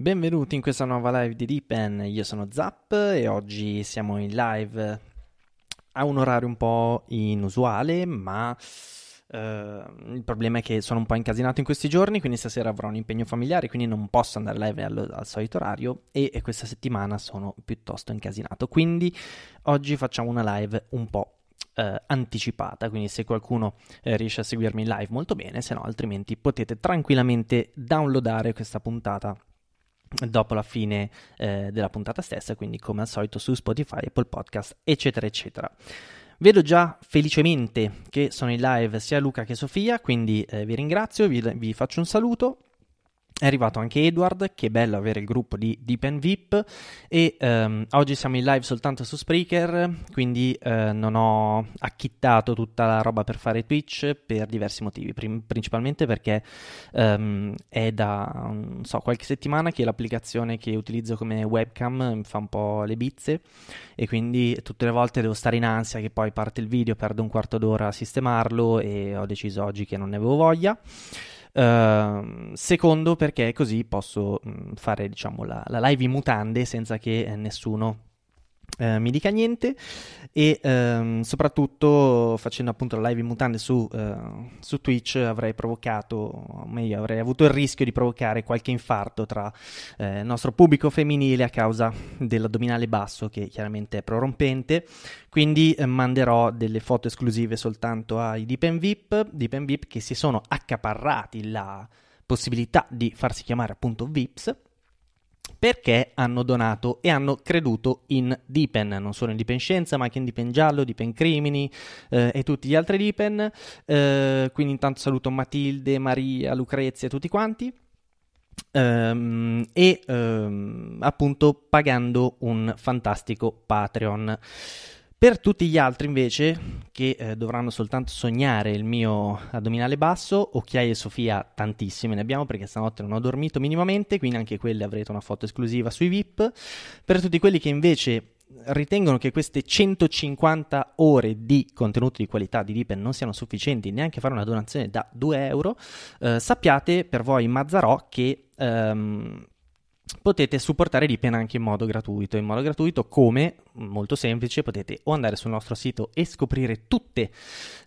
Benvenuti in questa nuova live di Deepen, io sono Zap e oggi siamo in live a un orario un po' inusuale, ma eh, il problema è che sono un po' incasinato in questi giorni, quindi stasera avrò un impegno familiare, quindi non posso andare live allo, al solito orario e, e questa settimana sono piuttosto incasinato. Quindi oggi facciamo una live un po' Eh, anticipata, quindi se qualcuno eh, riesce a seguirmi in live molto bene, se no altrimenti potete tranquillamente downloadare questa puntata dopo la fine eh, della puntata stessa, quindi come al solito su Spotify, Apple Podcast, eccetera, eccetera. Vedo già felicemente che sono in live sia Luca che Sofia, quindi eh, vi ringrazio, vi, vi faccio un saluto è arrivato anche Edward, che è bello avere il gruppo di Deep VIP e ehm, oggi siamo in live soltanto su Spreaker, quindi eh, non ho acchittato tutta la roba per fare Twitch per diversi motivi, Prim- principalmente perché ehm, è da so, qualche settimana che l'applicazione che utilizzo come webcam mi fa un po' le bizze e quindi tutte le volte devo stare in ansia che poi parte il video, perdo un quarto d'ora a sistemarlo e ho deciso oggi che non ne avevo voglia. Uh, secondo perché così posso mh, fare diciamo, la, la, live in mutande senza che eh, nessuno eh, mi dica niente e ehm, soprattutto facendo appunto la live in mutande su, eh, su, Twitch avrei provocato, o meglio avrei avuto il rischio di provocare qualche infarto tra eh, il nostro pubblico femminile a causa dell'addominale basso che chiaramente è prorompente, quindi eh, manderò delle foto esclusive soltanto ai Deepen VIP, Deepen VIP che si sono accaparrati la possibilità di farsi chiamare appunto VIPs perché hanno donato e hanno creduto in Deepen, non solo in Deepen Scienza, ma anche in Deepen Giallo, Deepen Crimini eh, e tutti gli altri Deepen. Eh, quindi intanto saluto Matilde, Maria, Lucrezia e tutti quanti. Um, e um, appunto pagando un fantastico Patreon. Per tutti gli altri invece, che eh, dovranno soltanto sognare il mio addominale basso, occhiaie Sofia tantissime ne abbiamo perché stanotte non ho dormito minimamente, quindi anche quelle avrete una foto esclusiva sui VIP. Per tutti quelli che invece ritengono che queste 150 ore di contenuto di qualità di VIP non siano sufficienti neanche a fare una donazione da 2 euro, eh, sappiate per voi Mazzarò che... Um, potete supportare Ripien anche in modo gratuito. In modo gratuito come? Mm, molto semplice, potete o andare sul nostro sito e scoprire tutte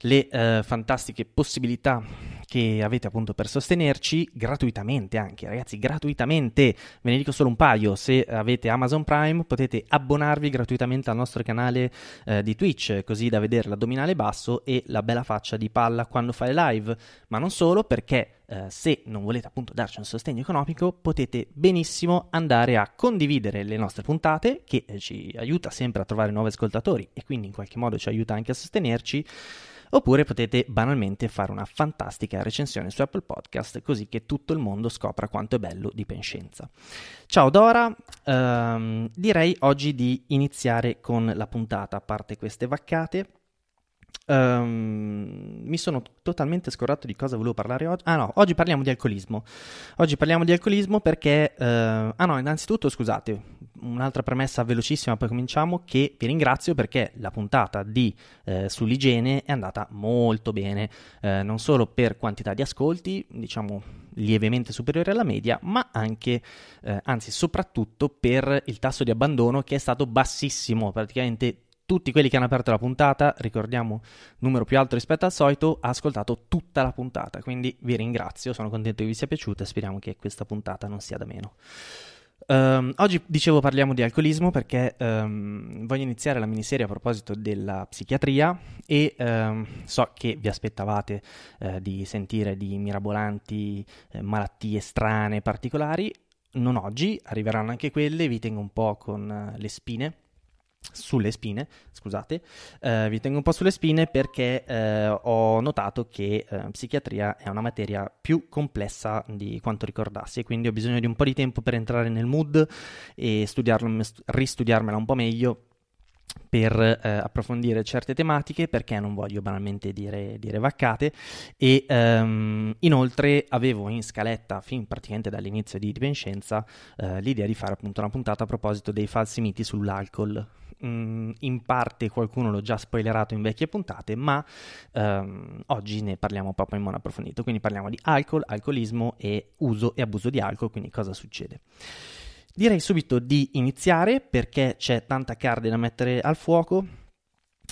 le eh, fantastiche possibilità che avete appunto per sostenerci gratuitamente anche, ragazzi, gratuitamente, ve ne dico solo un paio, se avete Amazon Prime potete abbonarvi gratuitamente al nostro canale eh, di Twitch, così da vedere l'addominale basso e la bella faccia di palla quando fai live, ma non solo perché Uh, se non volete appunto darci un sostegno economico, potete benissimo andare a condividere le nostre puntate, che eh, ci aiuta sempre a trovare nuovi ascoltatori e quindi in qualche modo ci aiuta anche a sostenerci. Oppure potete banalmente fare una fantastica recensione su Apple Podcast così che tutto il mondo scopra quanto è bello di Penscienza. Ciao Dora, ehm, direi oggi di iniziare con la puntata, a parte queste vaccate. Um, mi sono totalmente scordato di cosa volevo parlare oggi. Ah no, oggi parliamo di alcolismo. Oggi parliamo di alcolismo perché... Uh, ah no, innanzitutto scusate, un'altra premessa velocissima, poi cominciamo, che vi ringrazio perché la puntata di, eh, sull'igiene è andata molto bene, eh, non solo per quantità di ascolti, diciamo lievemente superiore alla media, ma anche, eh, anzi soprattutto per il tasso di abbandono che è stato bassissimo, praticamente tutti quelli che hanno aperto la puntata, ricordiamo numero più alto rispetto al solito, ha ascoltato tutta la puntata, quindi vi ringrazio, sono contento che vi sia piaciuta e speriamo che questa puntata non sia da meno. Um, oggi dicevo parliamo di alcolismo perché um, voglio iniziare la miniserie a proposito della psichiatria e um, so che vi aspettavate uh, di sentire di mirabolanti eh, malattie strane, particolari, non oggi, arriveranno anche quelle, vi tengo un po' con uh, le spine sulle spine, scusate, eh, vi tengo un po' sulle spine perché eh, ho notato che eh, psichiatria è una materia più complessa di quanto ricordassi e quindi ho bisogno di un po' di tempo per entrare nel mood e studiarlo, ristudiarmela un po' meglio per eh, approfondire certe tematiche perché non voglio banalmente dire, dire vaccate e um, inoltre avevo in scaletta fin praticamente dall'inizio di Dipencenza eh, l'idea di fare appunto una puntata a proposito dei falsi miti sull'alcol mm, in parte qualcuno l'ho già spoilerato in vecchie puntate ma um, oggi ne parliamo proprio in modo approfondito quindi parliamo di alcol, alcolismo e uso e abuso di alcol quindi cosa succede Direi subito di iniziare perché c'è tanta carne da mettere al fuoco.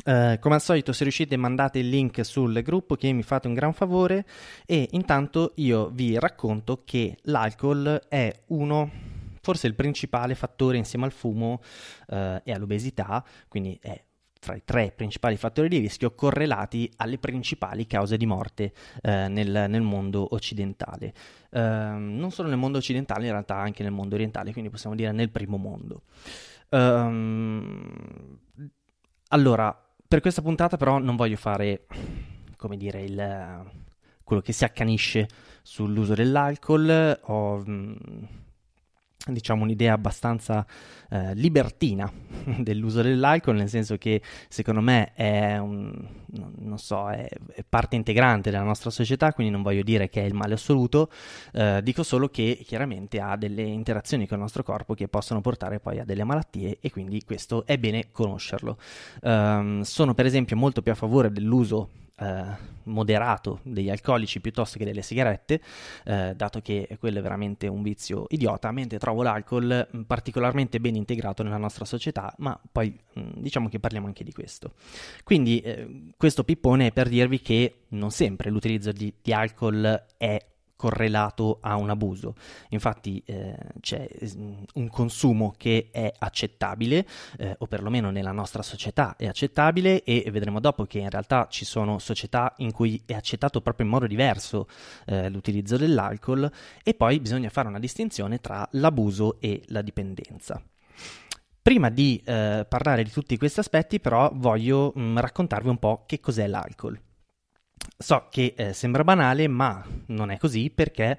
Eh, come al solito, se riuscite, mandate il link sul gruppo che mi fate un gran favore. E intanto io vi racconto che l'alcol è uno forse il principale fattore insieme al fumo eh, e all'obesità, quindi è fra i tre principali fattori di rischio correlati alle principali cause di morte eh, nel, nel, mondo occidentale. Eh, non solo nel mondo occidentale, in realtà anche nel mondo orientale, quindi possiamo dire nel primo mondo. Um, allora, per questa puntata però non voglio fare, come dire, il, quello che si accanisce sull'uso dell'alcol. Ho, mm, diciamo un'idea abbastanza eh, libertina dell'uso dell'alcol, nel senso che secondo me è, un, so, è, è, parte integrante della nostra società, quindi non voglio dire che è il male assoluto, eh, dico solo che chiaramente ha delle interazioni con il nostro corpo che possono portare poi a delle malattie e quindi questo è bene conoscerlo. Um, sono per esempio molto più a favore dell'uso eh, moderato degli alcolici piuttosto che delle sigarette, eh, dato che quello è veramente un vizio idiota, mentre trovo l'alcol mm, particolarmente ben integrato nella nostra società, ma poi mm, diciamo che parliamo anche di questo. Quindi eh, questo pippone è per dirvi che non sempre l'utilizzo di, di alcol è correlato a un abuso. Infatti eh, c'è un consumo che è accettabile, eh, o perlomeno nella nostra società è accettabile, e vedremo dopo che in realtà ci sono società in cui è accettato proprio in modo diverso eh, l'utilizzo dell'alcol, e poi bisogna fare una distinzione tra l'abuso e la dipendenza. Prima di eh, parlare di tutti questi aspetti, però, voglio mh, mm, raccontarvi un po' che cos'è l'alcol. So che eh, sembra banale, ma non è così perché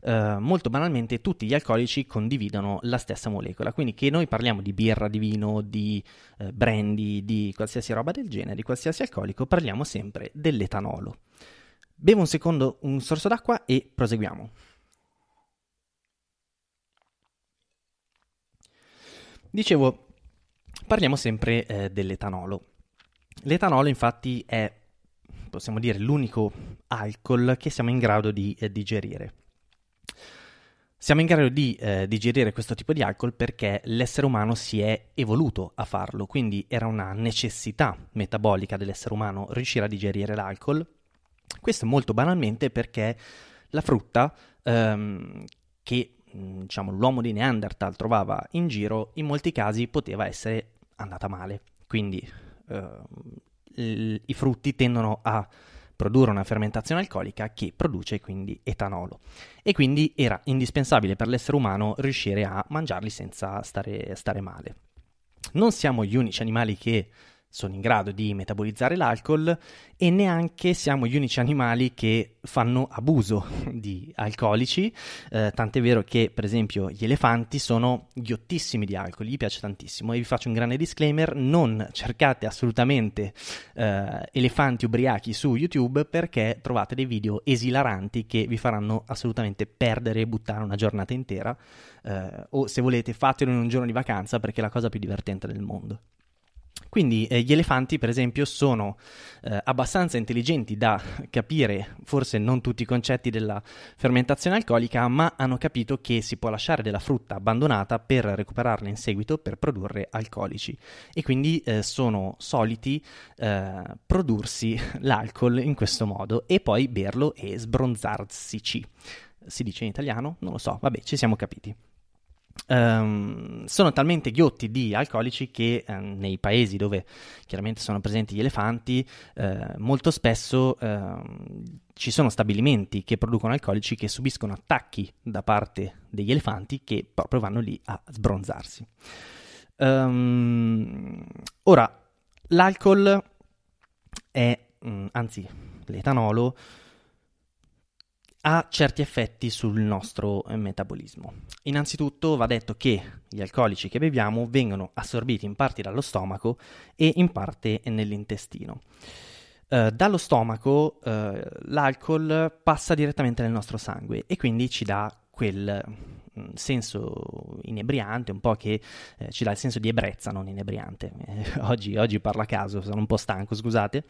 eh, molto banalmente tutti gli alcolici condividono la stessa molecola. Quindi che noi parliamo di birra, di vino, di eh, brandy, di qualsiasi roba del genere, di qualsiasi alcolico, parliamo sempre dell'etanolo. Bevo un secondo un sorso d'acqua e proseguiamo. Dicevo, parliamo sempre eh, dell'etanolo. L'etanolo infatti è possiamo dire l'unico alcol che siamo in grado di eh, digerire. Siamo in grado di eh, digerire questo tipo di alcol perché l'essere umano si è evoluto a farlo, quindi era una necessità metabolica dell'essere umano riuscire a digerire l'alcol. Questo molto banalmente perché la frutta ehm, che mm, diciamo, l'uomo di Neanderthal trovava in giro in molti casi poteva essere andata male, quindi eh, i frutti tendono a produrre una fermentazione alcolica che produce quindi etanolo e quindi era indispensabile per l'essere umano riuscire a mangiarli senza stare, stare male. Non siamo gli unici animali che sono in grado di metabolizzare l'alcol e neanche siamo gli unici animali che fanno abuso di alcolici, eh, tant'è vero che per esempio gli elefanti sono ghiottissimi di alcol, gli piace tantissimo e vi faccio un grande disclaimer, non cercate assolutamente eh, elefanti ubriachi su YouTube perché trovate dei video esilaranti che vi faranno assolutamente perdere e buttare una giornata intera eh, o se volete fatelo in un giorno di vacanza perché è la cosa più divertente del mondo. Quindi eh, gli elefanti, per esempio, sono eh, abbastanza intelligenti da capire forse non tutti i concetti della fermentazione alcolica, ma hanno capito che si può lasciare della frutta abbandonata per recuperarla in seguito per produrre alcolici e quindi eh, sono soliti eh, prodursi l'alcol in questo modo e poi berlo e sbronzarsici. Si dice in italiano? Non lo so, vabbè, ci siamo capiti. Um, sono talmente ghiotti di alcolici che um, nei paesi dove chiaramente sono presenti gli elefanti, uh, molto spesso uh, ci sono stabilimenti che producono alcolici che subiscono attacchi da parte degli elefanti che proprio vanno lì a sbronzarsi. Um, ora, l'alcol è, mm, anzi, l'etanolo ha certi effetti sul nostro eh, metabolismo. Innanzitutto va detto che gli alcolici che beviamo vengono assorbiti in parte dallo stomaco e in parte nell'intestino. Uh, dallo stomaco uh, l'alcol passa direttamente nel nostro sangue e quindi ci dà quel mm, senso inebriante, un po' che eh, ci dà il senso di ebbrezza, non inebriante. Eh, oggi, oggi parlo a caso, sono un po' stanco, scusate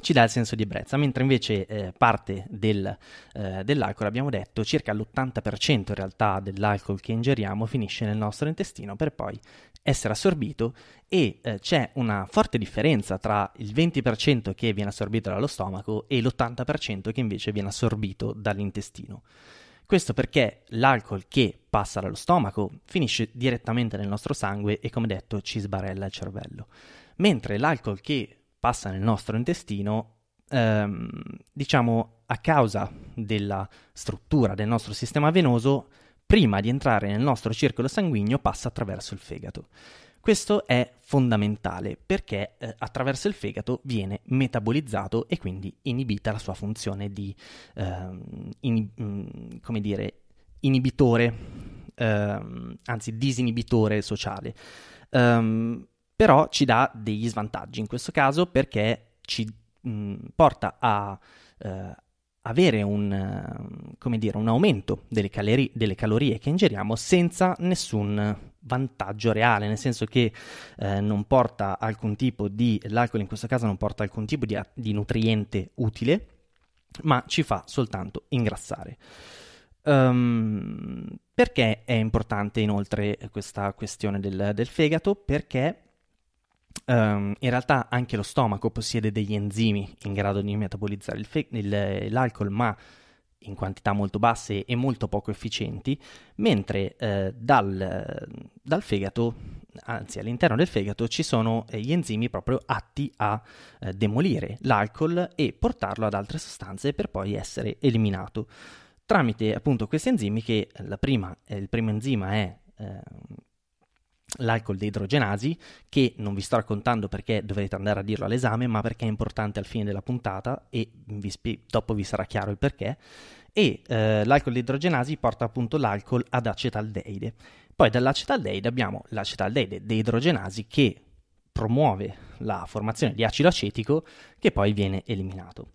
ci dà il senso di ebbrezza, mentre invece eh, parte del, eh, dell'alcol, abbiamo detto, circa l'80% in realtà dell'alcol che ingeriamo finisce nel nostro intestino per poi essere assorbito e eh, c'è una forte differenza tra il 20% che viene assorbito dallo stomaco e l'80% che invece viene assorbito dall'intestino. Questo perché l'alcol che passa dallo stomaco finisce direttamente nel nostro sangue e come detto ci sbarella il cervello, mentre l'alcol che passa nel nostro intestino, ehm, diciamo a causa della struttura del nostro sistema venoso, prima di entrare nel nostro circolo sanguigno passa attraverso il fegato. Questo è fondamentale perché eh, attraverso il fegato viene metabolizzato e quindi inibita la sua funzione di eh, in, mm, come dire, inibitore, eh, anzi disinibitore sociale. Um, però ci dà degli svantaggi in questo caso perché ci mh, mm, porta a eh, avere un, eh, come dire, un, aumento delle, calori- delle calorie che ingeriamo senza nessun vantaggio reale, nel senso che eh, non porta alcun tipo di, l'alcol in questo caso non porta alcun tipo di, di nutriente utile, ma ci fa soltanto ingrassare. Um, perché è importante inoltre questa questione del, del fegato? Perché Um, in realtà anche lo stomaco possiede degli enzimi in grado di metabolizzare il fe- il, l'alcol, ma in quantità molto basse e molto poco efficienti, mentre eh, dal, dal, fegato, anzi all'interno del fegato, ci sono eh, gli enzimi proprio atti a eh, demolire l'alcol e portarlo ad altre sostanze per poi essere eliminato. Tramite appunto questi enzimi che prima, eh, il primo enzima è ehm, l'alcol deidrogenasi, che non vi sto raccontando perché dovrete andare a dirlo all'esame, ma perché è importante al fine della puntata e vi sp- dopo vi sarà chiaro il perché. E eh, l'alcol deidrogenasi porta appunto l'alcol ad acetaldeide. Poi dall'acetaldeide abbiamo l'acetaldeide deidrogenasi che promuove la formazione di acido acetico che poi viene eliminato.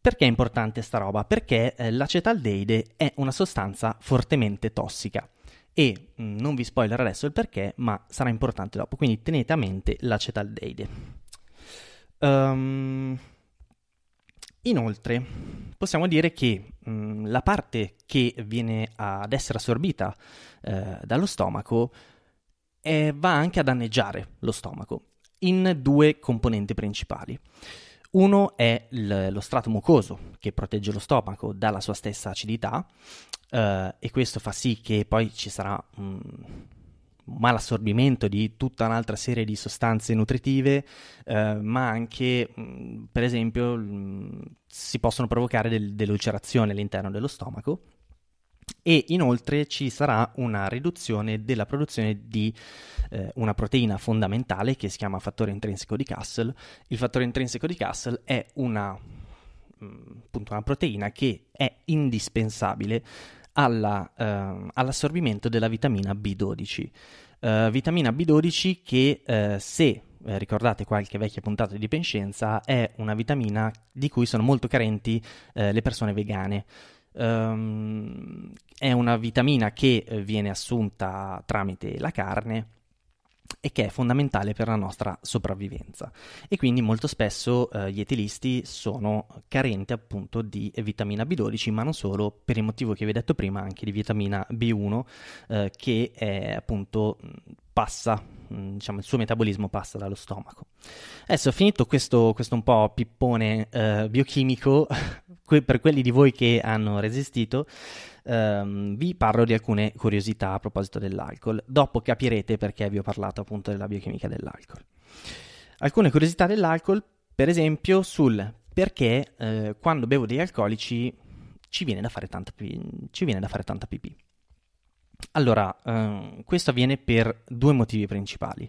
Perché è importante sta roba? Perché eh, l'acetaldeide è una sostanza fortemente tossica e mm, non vi spoiler adesso il perché, ma sarà importante dopo, quindi tenete a mente l'acetaldeide. Um, ehm, inoltre, possiamo dire che mh, mm, la parte che viene ad essere assorbita eh, dallo stomaco eh, va anche a danneggiare lo stomaco in due componenti principali. Uno è l- lo strato mucoso che protegge lo stomaco dalla sua stessa acidità eh, e questo fa sì che poi ci sarà un malassorbimento di tutta un'altra serie di sostanze nutritive, eh, ma anche mh, mm, per esempio mh, mm, si possono provocare del- ulcerazioni all'interno dello stomaco e inoltre ci sarà una riduzione della produzione di eh, una proteina fondamentale che si chiama fattore intrinseco di Castle. Il fattore intrinseco di Castle è una, mm, appunto, una proteina che è indispensabile alla, eh, all'assorbimento della vitamina B12. Eh, vitamina B12 che eh, se eh, ricordate qualche vecchia puntata di Penscienza, è una vitamina di cui sono molto carenti eh, le persone vegane um, è una vitamina che eh, viene assunta tramite la carne e che è fondamentale per la nostra sopravvivenza e quindi molto spesso eh, gli etilisti sono carenti appunto di vitamina B12 ma non solo per il motivo che vi ho detto prima anche di vitamina B1 eh, che è appunto passa, diciamo, il suo metabolismo passa dallo stomaco. Adesso, ho finito questo, questo un po' pippone eh, biochimico, que- per quelli di voi che hanno resistito, ehm, vi parlo di alcune curiosità a proposito dell'alcol. Dopo capirete perché vi ho parlato appunto della biochimica dell'alcol. Alcune curiosità dell'alcol, per esempio, sul perché eh, quando bevo degli alcolici ci viene da fare tanta, pi- da fare tanta pipì. Allora, ehm, questo avviene per due motivi principali.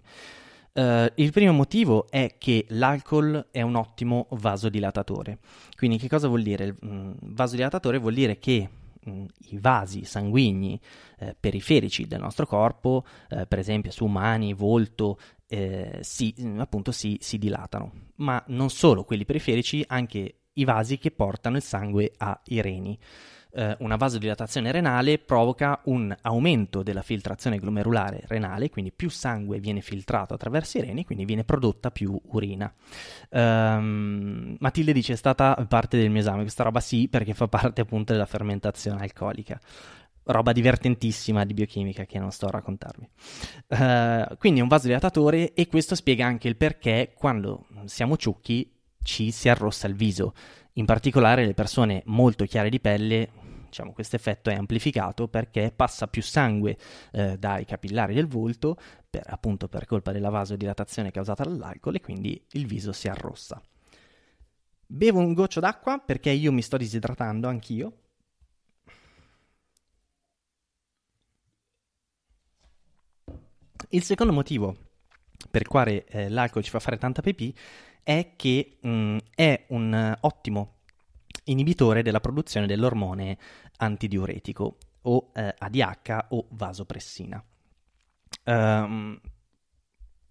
Uh, il primo motivo è che l'alcol è un ottimo vasodilatatore. Quindi che cosa vuol dire? Il mm, vasodilatatore vuol dire che mm, i vasi sanguigni eh, periferici del nostro corpo, eh, per esempio su mani, volto, eh, si, mm, appunto si, si dilatano. Ma non solo quelli periferici, anche i vasi che portano il sangue ai reni eh, una vasodilatazione renale provoca un aumento della filtrazione glomerulare renale, quindi più sangue viene filtrato attraverso i reni, quindi viene prodotta più urina. Um, Matilde dice è stata parte del mio esame, questa roba sì perché fa parte appunto della fermentazione alcolica roba divertentissima di biochimica che non sto a raccontarvi. Uh, quindi è un vasodilatatore e questo spiega anche il perché quando siamo ciucchi ci si arrossa il viso. In particolare le persone molto chiare di pelle diciamo, questo effetto è amplificato perché passa più sangue eh, dai capillari del volto, per, appunto per colpa della vasodilatazione causata dall'alcol e quindi il viso si arrossa. Bevo un goccio d'acqua perché io mi sto disidratando anch'io. Il secondo motivo per il quale eh, l'alcol ci fa fare tanta pipì è che mh, mm, è un eh, ottimo inibitore della produzione dell'ormone antidiuretico o eh, ADH o vasopressina. Um,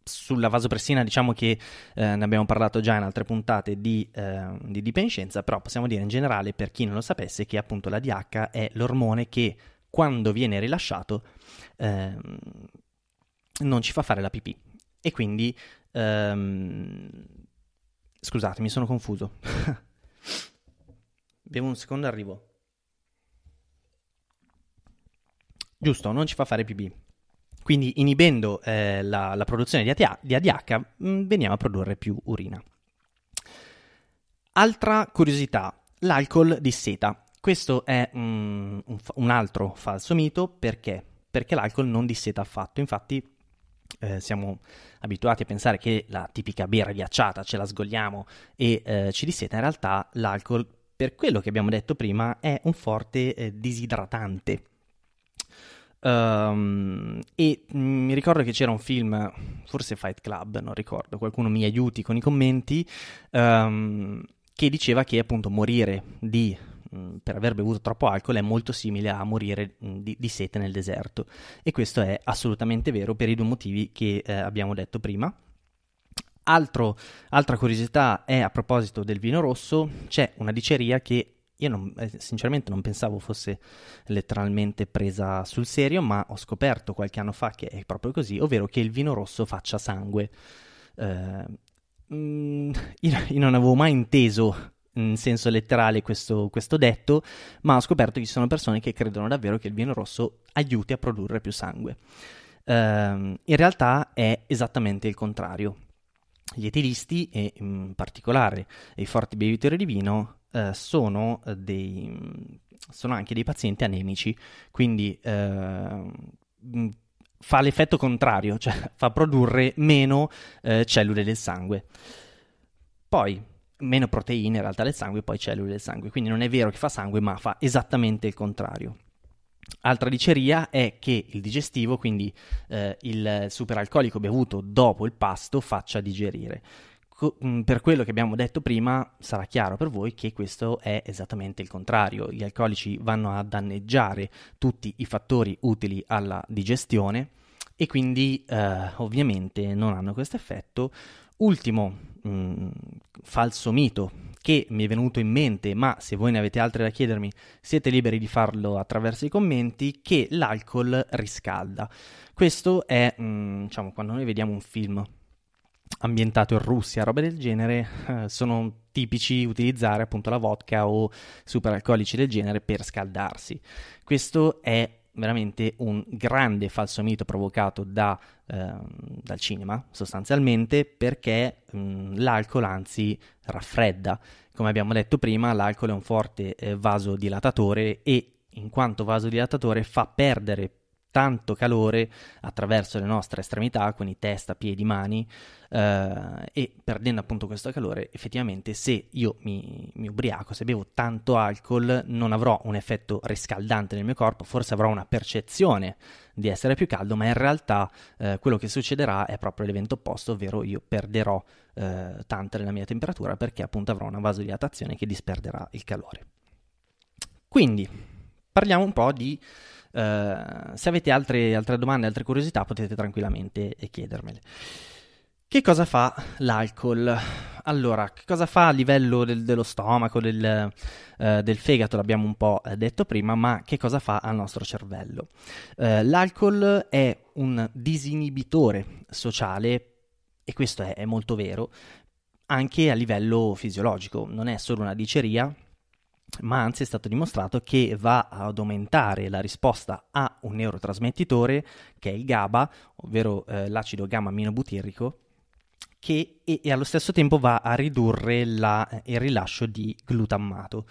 sulla vasopressina diciamo che eh, ne abbiamo parlato già in altre puntate di, eh, di dipendenza, però possiamo dire in generale per chi non lo sapesse che appunto l'ADH è l'ormone che quando viene rilasciato eh, non ci fa fare la pipì e quindi ehm, scusate mi sono confuso Abbiamo un secondo arrivo. Giusto, non ci fa fare PB. Quindi inibendo eh, la, la, produzione di, ATH, di ADH mh, mm, veniamo a produrre più urina. Altra curiosità, l'alcol di seta. Questo è mm, un, un, altro falso mito perché? Perché l'alcol non disseta affatto. Infatti eh, siamo abituati a pensare che la tipica birra ghiacciata ce la sgogliamo e eh, ci disseta, in realtà l'alcol per quello che abbiamo detto prima, è un forte eh, disidratante. Um, e mm, mi ricordo che c'era un film, forse Fight Club, non ricordo, qualcuno mi aiuti con i commenti, um, che diceva che appunto morire di, mh, mm, per aver bevuto troppo alcol è molto simile a morire mh, mm, di, di, sete nel deserto. E questo è assolutamente vero per i due motivi che eh, abbiamo detto prima. Altro, altra curiosità è a proposito del vino rosso, c'è una diceria che io non, eh, sinceramente non pensavo fosse letteralmente presa sul serio, ma ho scoperto qualche anno fa che è proprio così, ovvero che il vino rosso faccia sangue. Eh, mm, io, io non avevo mai inteso in senso letterale questo, questo, detto, ma ho scoperto che ci sono persone che credono davvero che il vino rosso aiuti a produrre più sangue. Eh, in realtà è esattamente il contrario gli etilisti e in particolare i forti bevitori di vino eh, sono, eh, dei, mm, sono, anche dei pazienti anemici, quindi eh, mm, fa l'effetto contrario, cioè fa produrre meno eh, cellule del sangue. Poi meno proteine in realtà del sangue, poi cellule del sangue, quindi non è vero che fa sangue, ma fa esattamente il contrario. Altra diceria è che il digestivo, quindi eh, il superalcolico bevuto dopo il pasto, faccia digerire. Co- mm, per quello che abbiamo detto prima, sarà chiaro per voi che questo è esattamente il contrario. Gli alcolici vanno a danneggiare tutti i fattori utili alla digestione e quindi eh, ovviamente non hanno questo effetto. Ultimo mh, mm, falso mito che mi è venuto in mente, ma se voi ne avete altre da chiedermi, siete liberi di farlo attraverso i commenti, che l'alcol riscalda. Questo è, mh, mm, diciamo, quando noi vediamo un film ambientato in Russia, roba del genere, eh, sono tipici utilizzare appunto la vodka o superalcolici del genere per scaldarsi. Questo è veramente un grande falso mito provocato da, eh, dal cinema, sostanzialmente, perché mh, l'alcol anzi raffredda. Come abbiamo detto prima, l'alcol è un forte eh, vasodilatatore e in quanto vasodilatatore fa perdere tanto calore attraverso le nostre estremità, quindi testa, piedi, mani, eh, e perdendo appunto questo calore, effettivamente se io mi, mi, ubriaco, se bevo tanto alcol, non avrò un effetto riscaldante nel mio corpo, forse avrò una percezione di essere più caldo, ma in realtà eh, quello che succederà è proprio l'evento opposto, ovvero io perderò eh, tanta della mia temperatura perché appunto avrò una vasodilatazione che disperderà il calore. Quindi, Parliamo un po' di... Uh, se avete altre, altre, domande, altre curiosità, potete tranquillamente eh, chiedermele. Che cosa fa l'alcol? Allora, che cosa fa a livello del, dello stomaco, del, uh, del, fegato, l'abbiamo un po' detto prima, ma che cosa fa al nostro cervello? Uh, l'alcol è un disinibitore sociale, e questo è, è molto vero, anche a livello fisiologico, non è solo una diceria, ma anzi è stato dimostrato che va ad aumentare la risposta a un neurotrasmettitore che è il GABA, ovvero eh, l'acido gamma aminobutirrico, che e, e, allo stesso tempo va a ridurre la, il rilascio di glutammato.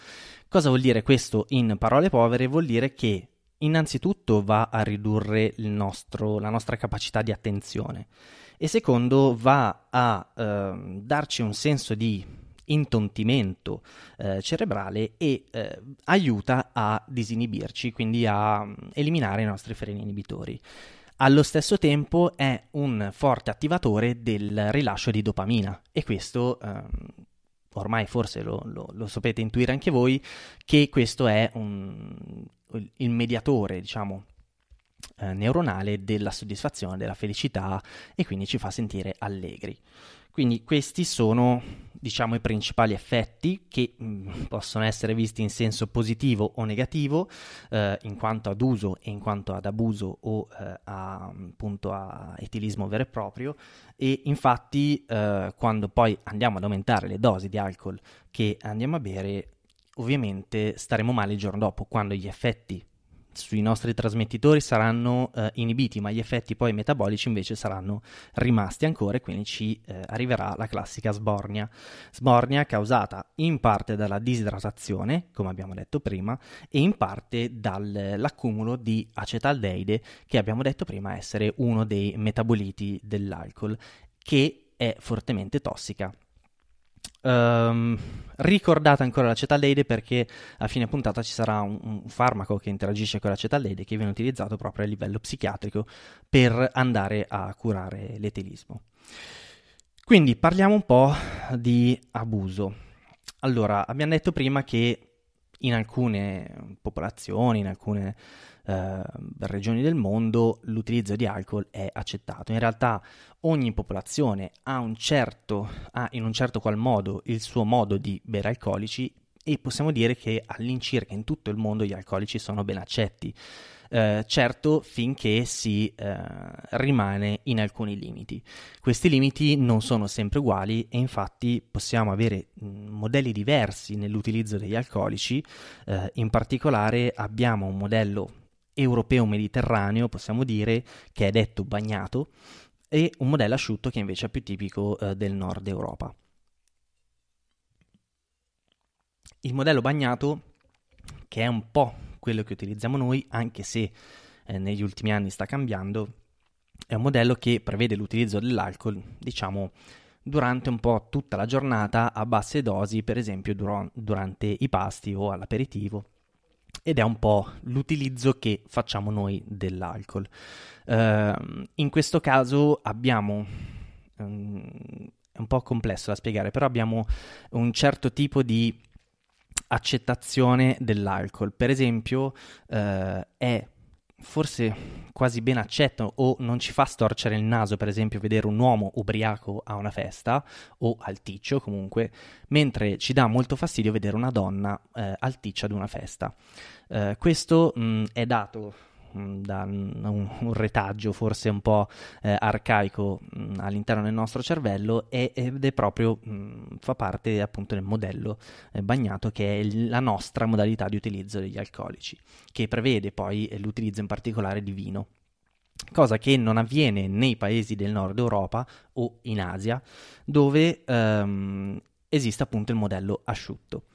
Cosa vuol dire questo in parole povere? Vuol dire che innanzitutto va a ridurre nostro, la nostra capacità di attenzione e secondo va a eh, darci un senso di intontimento eh, cerebrale e eh, aiuta a disinibirci, quindi a mm, eliminare i nostri freni inibitori. Allo stesso tempo è un forte attivatore del rilascio di dopamina e questo ehm, ormai forse lo, lo, lo, sapete intuire anche voi che questo è un, il mediatore, diciamo, eh, neuronale della soddisfazione, della felicità e quindi ci fa sentire allegri. Quindi questi sono, diciamo, i principali effetti che mh, mm, possono essere visti in senso positivo o negativo, eh, in quanto ad uso e in quanto ad abuso o eh, a, appunto a etilismo vero e proprio. E infatti, eh, quando poi andiamo ad aumentare le dosi di alcol che andiamo a bere, ovviamente staremo male il giorno dopo, quando gli effetti sui nostri trasmettitori saranno eh, inibiti, ma gli effetti poi metabolici invece saranno rimasti ancora e quindi ci eh, arriverà la classica sbornia. Sbornia causata in parte dalla disidratazione, come abbiamo detto prima, e in parte dall'accumulo di acetaldeide, che abbiamo detto prima essere uno dei metaboliti dell'alcol, che è fortemente tossica Um, ricordate ancora la perché a fine puntata ci sarà un, un farmaco che interagisce con la che viene utilizzato proprio a livello psichiatrico per andare a curare l'etilismo. Quindi parliamo un po' di abuso. Allora, abbiamo detto prima che in alcune popolazioni, in alcune Ehm, regioni del mondo l'utilizzo di alcol è accettato. In realtà ogni popolazione ha, un certo, ha in un certo qual modo il suo modo di bere alcolici e possiamo dire che all'incirca in tutto il mondo gli alcolici sono ben accetti. Eh, certo finché si eh, rimane in alcuni limiti. Questi limiti non sono sempre uguali e infatti possiamo avere modelli diversi nell'utilizzo degli alcolici, eh, in particolare abbiamo un modello europeo mediterraneo, possiamo dire, che è detto bagnato, e un modello asciutto che invece è più tipico eh, del nord Europa. Il modello bagnato, che è un po' quello che utilizziamo noi, anche se eh, negli ultimi anni sta cambiando, è un modello che prevede l'utilizzo dell'alcol, diciamo, durante un po' tutta la giornata a basse dosi, per esempio dur- durante i pasti o all'aperitivo ed è un po' l'utilizzo che facciamo noi dell'alcol. Eh, in questo caso abbiamo, um, un po' complesso da spiegare, però abbiamo un certo tipo di accettazione dell'alcol. Per esempio eh, è forse quasi ben accettano o non ci fa storcere il naso, per esempio, vedere un uomo ubriaco a una festa o alticcio comunque, mentre ci dà molto fastidio vedere una donna eh, alticcia ad una festa. Eh, questo mh, mm, è dato da un, un retaggio forse un po' eh, arcaico mh, mm, all'interno del nostro cervello e, ed è proprio, mh, mm, fa parte appunto del modello eh, bagnato che è la nostra modalità di utilizzo degli alcolici, che prevede poi l'utilizzo in particolare di vino cosa che non avviene nei paesi del nord Europa o in Asia, dove ehm, esiste appunto il modello asciutto.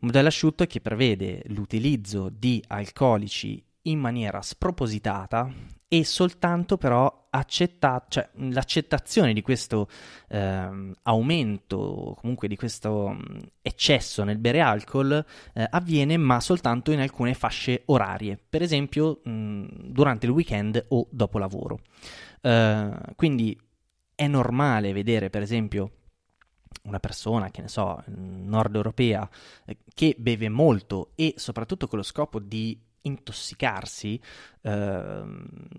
Modello asciutto che prevede l'utilizzo di alcolici in maniera spropositata e soltanto però accettata, cioè l'accettazione di questo eh, aumento, comunque di questo mm, eccesso nel bere alcol eh, avviene ma soltanto in alcune fasce orarie, per esempio mh, mm, durante il weekend o dopo lavoro. Eh, quindi è normale vedere per esempio una persona, che ne so, nord europea, eh, che beve molto e soprattutto con lo scopo di intossicarsi eh,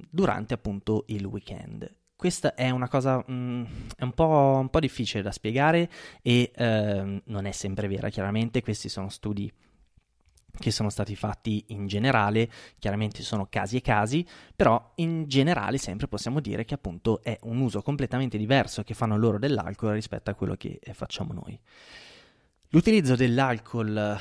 durante appunto il weekend. Questa è una cosa mh, mm, è un, po', un, po', difficile da spiegare e eh, non è sempre vera, chiaramente questi sono studi che sono stati fatti in generale, chiaramente sono casi e casi, però in generale sempre possiamo dire che appunto è un uso completamente diverso che fanno loro dell'alcol rispetto a quello che eh, facciamo noi. L'utilizzo dell'alcol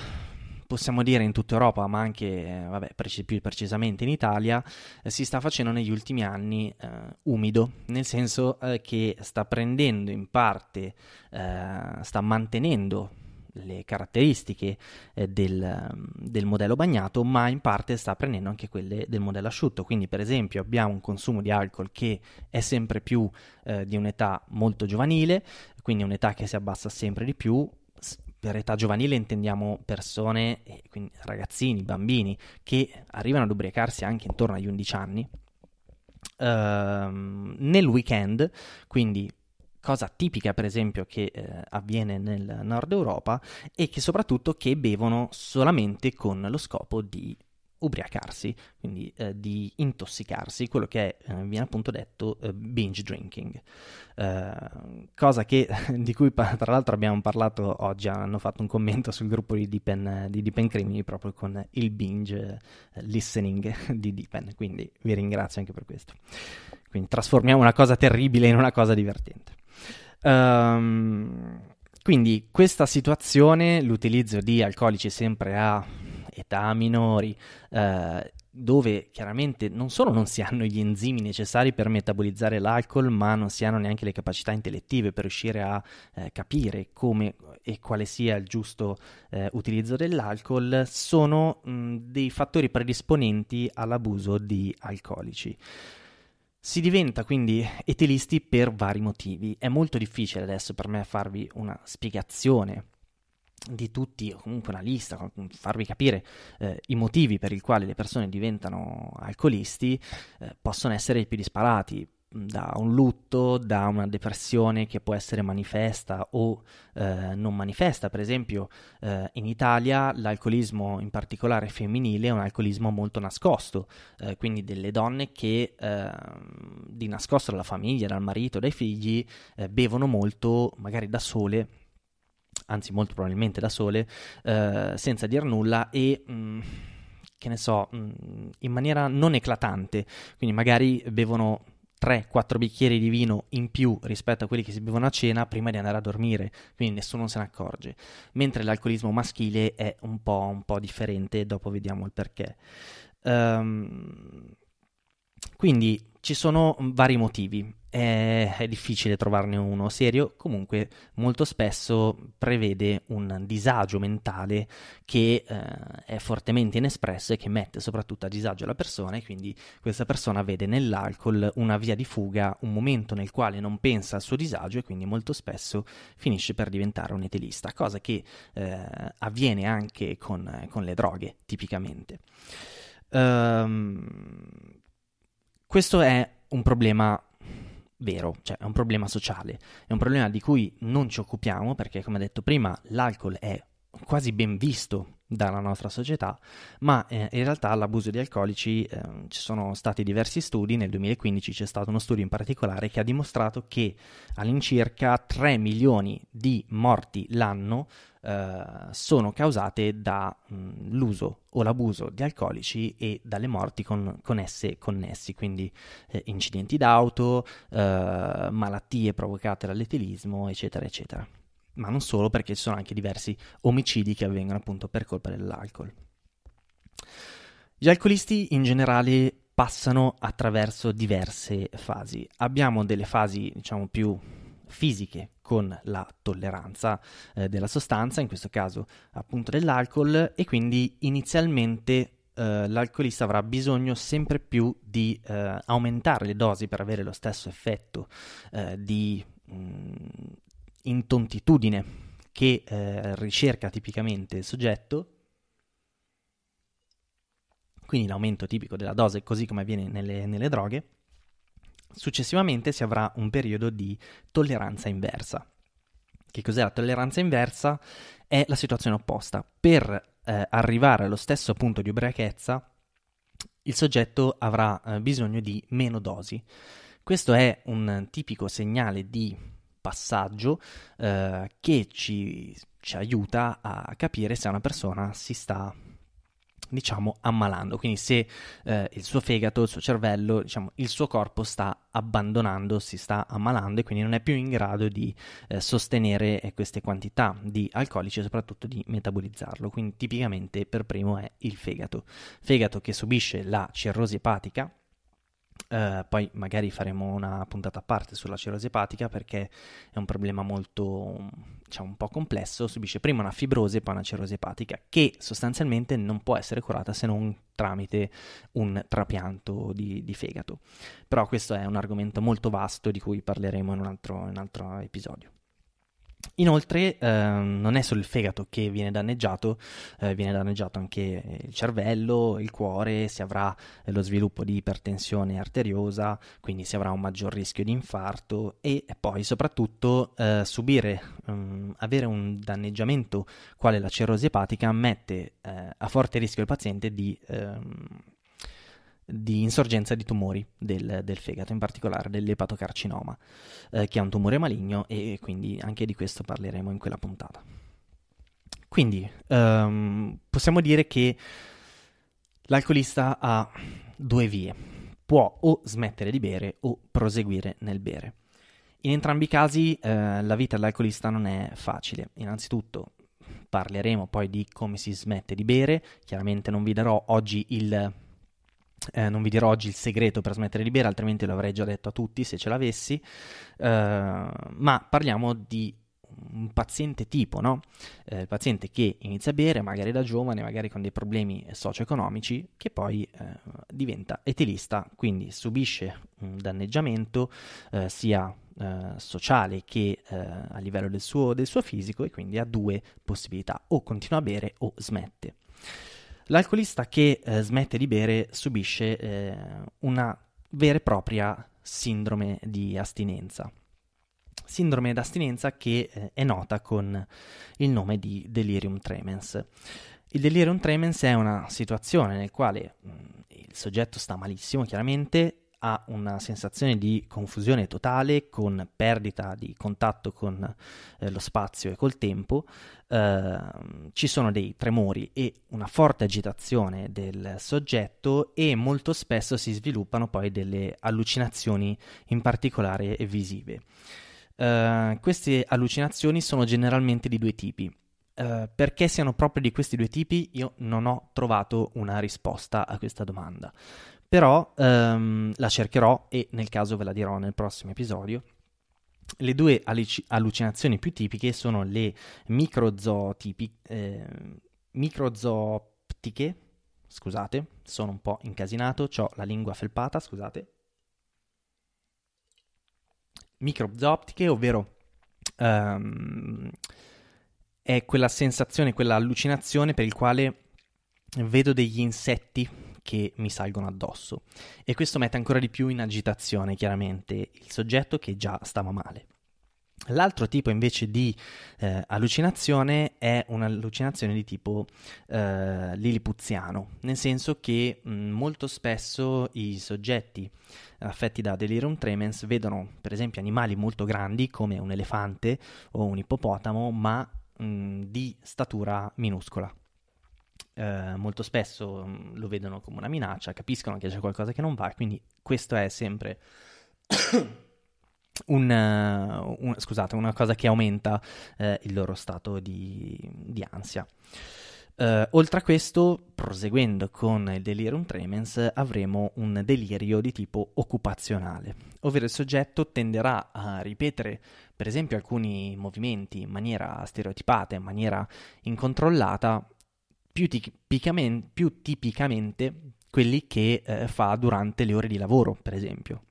possiamo dire in tutta Europa, ma anche eh, vabbè, preci- più precisamente in Italia, eh, si sta facendo negli ultimi anni eh, umido, nel senso che sta prendendo in parte, sta mantenendo le caratteristiche eh, del, del, modello bagnato, ma in parte sta prendendo anche quelle del modello asciutto. Quindi, per esempio, abbiamo un consumo di alcol che è sempre più eh, di un'età molto giovanile, quindi un'età che si abbassa sempre di più, per età giovanile intendiamo persone, eh, quindi ragazzini, bambini, che arrivano ad ubriacarsi anche intorno agli 11 anni, ehm, nel weekend, quindi cosa tipica per esempio che eh, avviene nel nord Europa, e che soprattutto che bevono solamente con lo scopo di ubriacarsi, quindi eh, di intossicarsi, quello che è, eh, viene appunto detto eh, binge drinking, eh, cosa che, di cui tra l'altro abbiamo parlato oggi, hanno fatto un commento sul gruppo di Deepen, di Deepen Crimini proprio con il binge eh, listening di Deepen, quindi vi ringrazio anche per questo. Quindi trasformiamo una cosa terribile in una cosa divertente. Um, quindi questa situazione, l'utilizzo di alcolici sempre a età minori, eh, dove chiaramente non solo non si hanno gli enzimi necessari per metabolizzare l'alcol, ma non si hanno neanche le capacità intellettive per riuscire a eh, capire come e quale sia il giusto eh, utilizzo dell'alcol, sono mh, dei fattori predisponenti all'abuso di alcolici. Si diventa quindi etilisti per vari motivi. È molto difficile adesso per me farvi una spiegazione di tutti, o comunque una lista, farvi capire eh, i motivi per i quali le persone diventano alcolisti, eh, possono essere i più disparati, da un lutto, da una depressione che può essere manifesta o eh, non manifesta. Per esempio, eh, in Italia l'alcolismo, in particolare femminile, è un alcolismo molto nascosto, eh, quindi delle donne che ehm, di nascosto dalla famiglia, dal marito, dai figli, eh, bevono molto, magari da sole anzi molto probabilmente da sole, eh, senza dir nulla e... Mh, mm, che ne so, mm, in maniera non eclatante, quindi magari bevono 3-4 bicchieri di vino in più rispetto a quelli che si bevono a cena prima di andare a dormire, quindi nessuno se ne accorge, mentre l'alcolismo maschile è un po', un po differente, dopo vediamo il perché. Um, quindi ci sono mm, vari motivi. è difficile trovarne uno serio, comunque molto spesso prevede un disagio mentale che eh, è fortemente inespresso e che mette soprattutto a disagio la persona e quindi questa persona vede nell'alcol una via di fuga, un momento nel quale non pensa al suo disagio e quindi molto spesso finisce per diventare un etilista, cosa che eh, avviene anche con, con, le droghe tipicamente. Um, questo è un problema vero, cioè è un problema sociale, è un problema di cui non ci occupiamo perché, come detto prima, l'alcol è quasi ben visto dalla nostra società, ma eh, in realtà l'abuso di alcolici eh, ci sono stati diversi studi, nel 2015 c'è stato uno studio in particolare che ha dimostrato che all'incirca 3 milioni di morti l'anno eh, sono causate dall'uso o l'abuso di alcolici e dalle morti con, con esse connessi, quindi eh, incidenti d'auto, eh, malattie provocate dall'etilismo, eccetera, eccetera ma non solo perché ci sono anche diversi omicidi che avvengono appunto per colpa dell'alcol. Gli alcolisti in generale passano attraverso diverse fasi. Abbiamo delle fasi, diciamo, più fisiche con la tolleranza eh, della sostanza, in questo caso appunto dell'alcol, e quindi inizialmente Uh, l'alcolista avrà bisogno sempre più di uh, aumentare le dosi per avere lo stesso effetto uh, di mh, mm, intontitudine che eh, ricerca tipicamente il soggetto, quindi l'aumento tipico della dose così come avviene nelle, nelle droghe, successivamente si avrà un periodo di tolleranza inversa. Che cos'è la tolleranza inversa? È la situazione opposta. Per eh, arrivare allo stesso punto di ubriachezza, il soggetto avrà eh, bisogno di meno dosi. Questo è un tipico segnale di passaggio eh, che ci, ci aiuta a capire se una persona si sta diciamo ammalando, quindi se eh, il suo fegato, il suo cervello, diciamo il suo corpo sta abbandonando, si sta ammalando e quindi non è più in grado di eh, sostenere eh, queste quantità di alcolici e soprattutto di metabolizzarlo, quindi tipicamente per primo è il fegato. Fegato che subisce la cirrosi epatica Uh, poi magari faremo una puntata a parte sulla cirrosi epatica perché è un problema molto, diciamo, un po' complesso. Subisce prima una fibrosi e poi una cirrosi epatica che sostanzialmente non può essere curata se non tramite un trapianto di, di fegato. Però questo è un argomento molto vasto di cui parleremo in un altro, in un altro episodio. Inoltre ehm, non è solo il fegato che viene danneggiato, eh, viene danneggiato anche eh, il cervello, il cuore, si avrà eh, lo sviluppo di ipertensione arteriosa, quindi si avrà un maggior rischio di infarto e poi soprattutto eh, subire, ehm, avere un danneggiamento quale la cirrosi epatica mette eh, a forte rischio il paziente di... Ehm, di insorgenza di tumori del, del fegato, in particolare dell'epatocarcinoma, eh, che è un tumore maligno e quindi anche di questo parleremo in quella puntata. Quindi um, possiamo dire che l'alcolista ha due vie, può o smettere di bere o proseguire nel bere. In entrambi i casi eh, la vita dell'alcolista non è facile. Innanzitutto parleremo poi di come si smette di bere, chiaramente non vi darò oggi il eh, non vi dirò oggi il segreto per smettere di bere, altrimenti lo avrei già detto a tutti se ce l'avessi, eh, ma parliamo di un paziente tipo, no? Eh, il paziente che inizia a bere, magari da giovane, magari con dei problemi socio-economici, che poi eh, diventa etilista, quindi subisce un danneggiamento eh, sia eh, sociale che eh, a livello del suo, del suo fisico e quindi ha due possibilità, o continua a bere o smette. L'alcolista che eh, smette di bere subisce eh, una vera e propria sindrome di astinenza. Sindrome d'astinenza che eh, è nota con il nome di delirium tremens. Il delirium tremens è una situazione nel quale mh, mm, il soggetto sta malissimo, chiaramente, ha una sensazione di confusione totale, con perdita di contatto con eh, lo spazio e col tempo, eh, ci sono dei tremori e una forte agitazione del soggetto e molto spesso si sviluppano poi delle allucinazioni, in particolare visive. Eh, queste allucinazioni sono generalmente di due tipi. Uh, perché siano proprio di questi due tipi? Io non ho trovato una risposta a questa domanda però um, la cercherò e nel caso ve la dirò nel prossimo episodio. Le due alluc- allucinazioni più tipiche sono le microzootipi, eh, microzooptiche, scusate, sono un po' incasinato, ho la lingua felpata, scusate. Microzooptiche, ovvero um, è quella sensazione, quella allucinazione per il quale vedo degli insetti che mi salgono addosso e questo mette ancora di più in agitazione chiaramente il soggetto che già stava male. L'altro tipo invece di eh, allucinazione è un'allucinazione di tipo eh, lilipuziano, nel senso che mh, mm, molto spesso i soggetti affetti da delirium tremens vedono per esempio animali molto grandi come un elefante o un ippopotamo, ma mh, mm, di statura minuscola. Eh, molto spesso mm, lo vedono come una minaccia, capiscono che c'è qualcosa che non va, quindi questo è sempre un, eh, un, scusate, una cosa che aumenta eh, il loro stato di, di ansia. Uh, oltre a questo, proseguendo con il delirium tremens, avremo un delirio di tipo occupazionale, ovvero il soggetto tenderà a ripetere, per esempio, alcuni movimenti in maniera stereotipata, in maniera incontrollata, più, tipicamente, più tipicamente quelli che eh, fa durante le ore di lavoro, per esempio.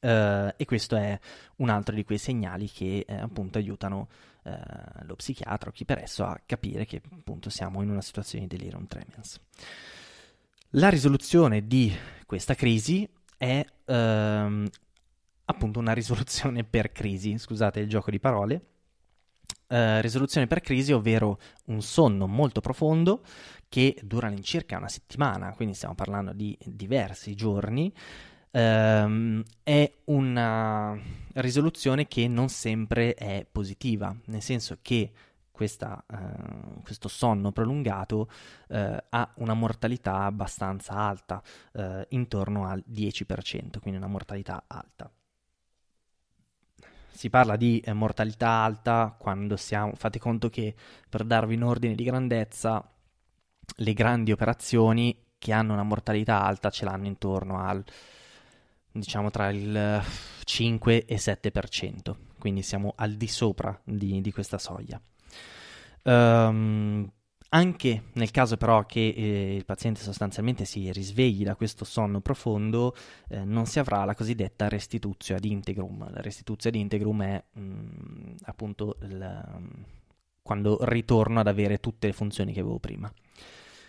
Uh, e questo è un altro di quei segnali che eh, appunto aiutano uh, lo psichiatra o chi per esso a capire che appunto siamo in una situazione di delirium tremens. La risoluzione di questa crisi è uh, appunto una risoluzione per crisi, scusate il gioco di parole, eh, risoluzione per crisi, ovvero un sonno molto profondo che dura all'incirca una settimana, quindi stiamo parlando di diversi giorni, ehm, è una risoluzione che non sempre è positiva, nel senso che questa, eh, questo sonno prolungato eh, ha una mortalità abbastanza alta, eh, intorno al 10%, quindi una mortalità alta si parla di eh, mortalità alta quando siamo, fate conto che per darvi un ordine di grandezza, le grandi operazioni che hanno una mortalità alta ce l'hanno intorno al diciamo tra il 5 eh, e 7%, quindi siamo al di sopra di, di questa soglia. Um, anche nel caso però che eh, il paziente sostanzialmente si risvegli da questo sonno profondo, eh, non si avrà la cosiddetta restituzio ad integrum. La restituzio ad integrum è mh, mm, appunto la, quando ritorno ad avere tutte le funzioni che avevo prima,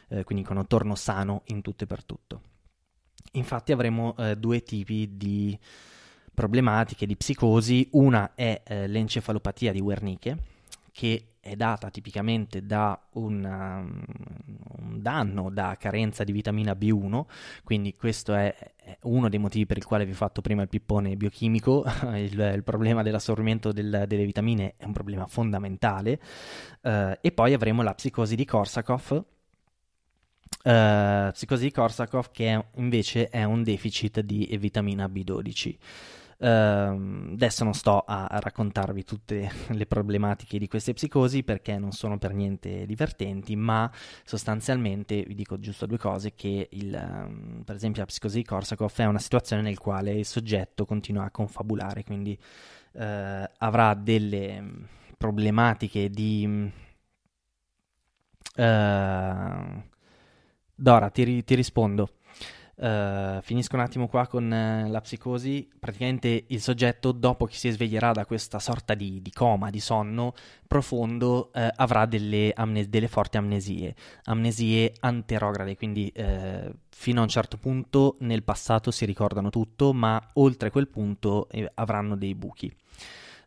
eh, quindi quando torno sano in tutto e per tutto. Infatti avremo eh, due tipi di problematiche, di psicosi, una è eh, l'encefalopatia di Wernicke, che è data tipicamente da una, um, un, danno da carenza di vitamina B1, quindi questo è uno dei motivi per il quale vi ho fatto prima il pippone biochimico, il, il problema dell'assorbimento del, delle vitamine è un problema fondamentale, eh, e poi avremo la psicosi di Korsakoff, eh, psicosi di Korsakoff che è, invece è un deficit di vitamina B12. Ehm, adesso non sto a, raccontarvi tutte le problematiche di queste psicosi perché non sono per niente divertenti, ma sostanzialmente vi dico giusto due cose, che il, ehm, per esempio la psicosi di Korsakoff è una situazione nel quale il soggetto continua a confabulare, quindi eh, avrà delle mm, problematiche di... Mm, eh, Dora, ti, ri- ti rispondo. Eh, finisco un attimo qua con uh, la psicosi. Praticamente il soggetto, dopo che si sveglierà da questa sorta di, di coma, di sonno profondo, uh, avrà delle, amnes- delle, forti amnesie, amnesie anterograde, quindi fino a un certo punto nel passato si ricordano tutto, ma oltre quel punto eh, avranno dei buchi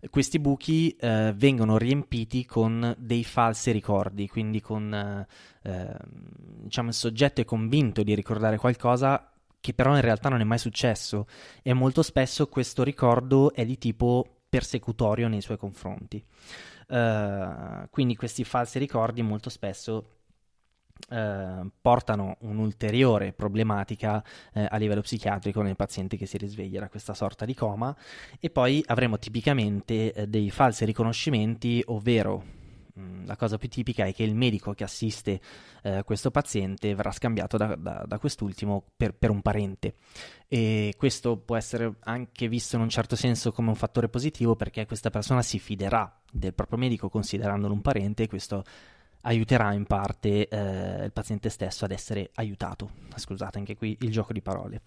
questi buchi eh, vengono riempiti con dei falsi ricordi, quindi con eh, ehm, diciamo il soggetto è convinto di ricordare qualcosa che però in realtà non è mai successo e molto spesso questo ricordo è di tipo persecutorio nei suoi confronti. Uh, quindi questi falsi ricordi molto spesso Ehm, portano un'ulteriore problematica eh, a livello psichiatrico nel paziente che si risveglia da questa sorta di coma e poi avremo tipicamente eh, dei falsi riconoscimenti, ovvero mm, la cosa più tipica è che il medico che assiste eh, questo paziente verrà scambiato da, da, da quest'ultimo per, per, un parente e questo può essere anche visto in un certo senso come un fattore positivo perché questa persona si fiderà del proprio medico considerandolo un parente e questo aiuterà in parte eh, il paziente stesso ad essere aiutato. Ah, scusate anche qui il gioco di parole.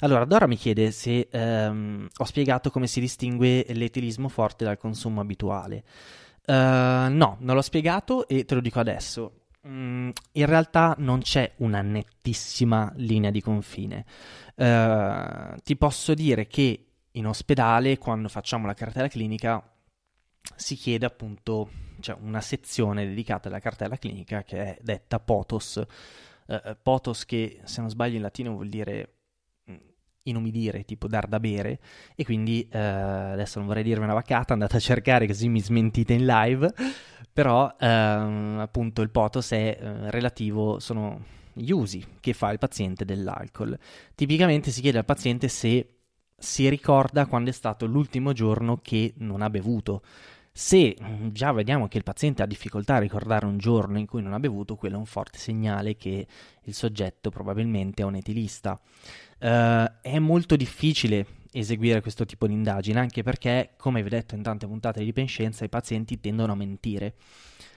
Allora, Dora mi chiede se ehm, ho spiegato come si distingue l'etilismo forte dal consumo abituale. Uh, no, non l'ho spiegato e te lo dico adesso. Mm, in realtà non c'è una nettissima linea di confine. Uh, ti posso dire che in ospedale, quando facciamo la cartella clinica, si chiede appunto c'è cioè, una sezione dedicata alla cartella clinica che è detta POTOS. Eh, eh POTOS che se non sbaglio in latino vuol dire mm, inumidire, tipo dar da bere, e quindi eh, adesso non vorrei dirvi una vaccata, andate a cercare così mi smentite in live, però ehm, appunto il POTOS è eh, relativo, sono gli usi che fa il paziente dell'alcol. Tipicamente si chiede al paziente se si ricorda quando è stato l'ultimo giorno che non ha bevuto. Se mm, già vediamo che il paziente ha difficoltà a ricordare un giorno in cui non ha bevuto, quello è un forte segnale che il soggetto probabilmente è un etilista. Uh, è molto difficile eseguire questo tipo di indagine, anche perché, come vi ho detto in tante puntate di Penscienza, i pazienti tendono a mentire.